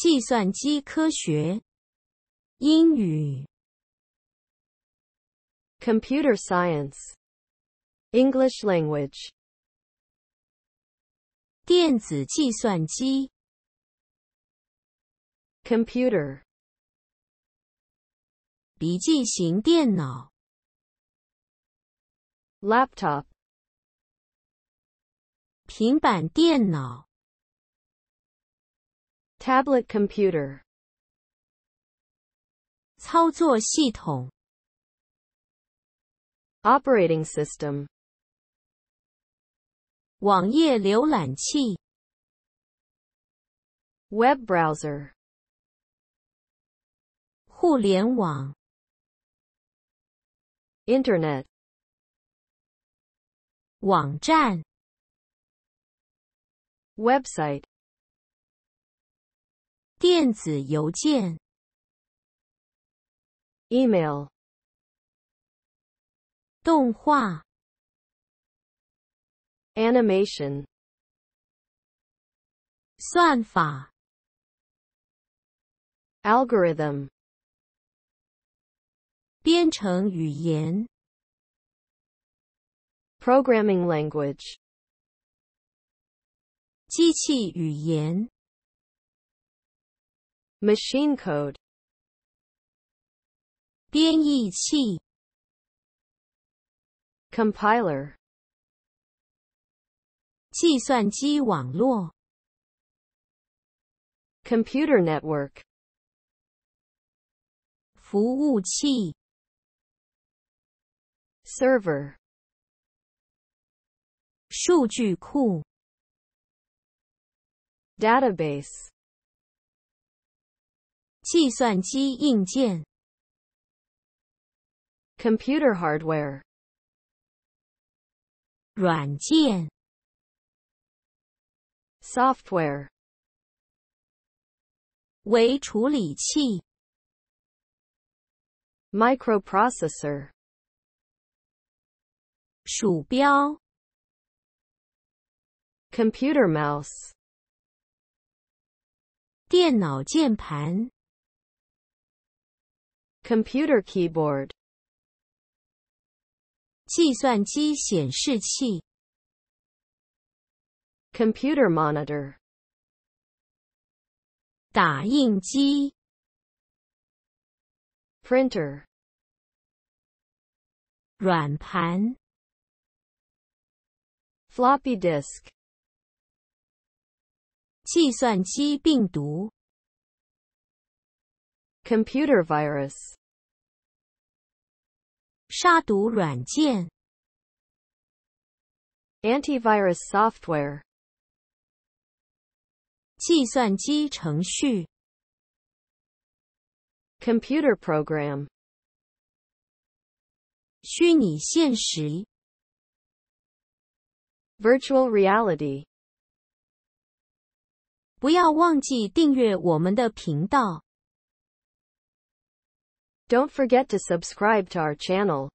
计算机科学，英语，Computer Science，English Language，电子计算机，Computer，笔记型电脑，Laptop，平板电脑。tablet computer 操作系统 operating system 网页浏览器 web browser 互联网 internet 网站 website 电子邮件，email，动画，animation，算法，algorithm，编程语言，programming language，机器语言。machine code 编译器 compiler 计算机网络 computer network 服务器 server 数据库 database 计算机硬件 （Computer Hardware）、软件 （Software）、微处理器 （Microprocessor）、鼠标 （Computer Mouse）、电脑键盘。computer keyboard 计算机显示器 computer monitor 打印机 printer 软盘 floppy disk 计算机病毒 computer virus 杀毒软件、antivirus software、计算机程序、computer program、虚拟现实、virtual reality。不要忘记订阅我们的频道。Don't forget to subscribe to our channel.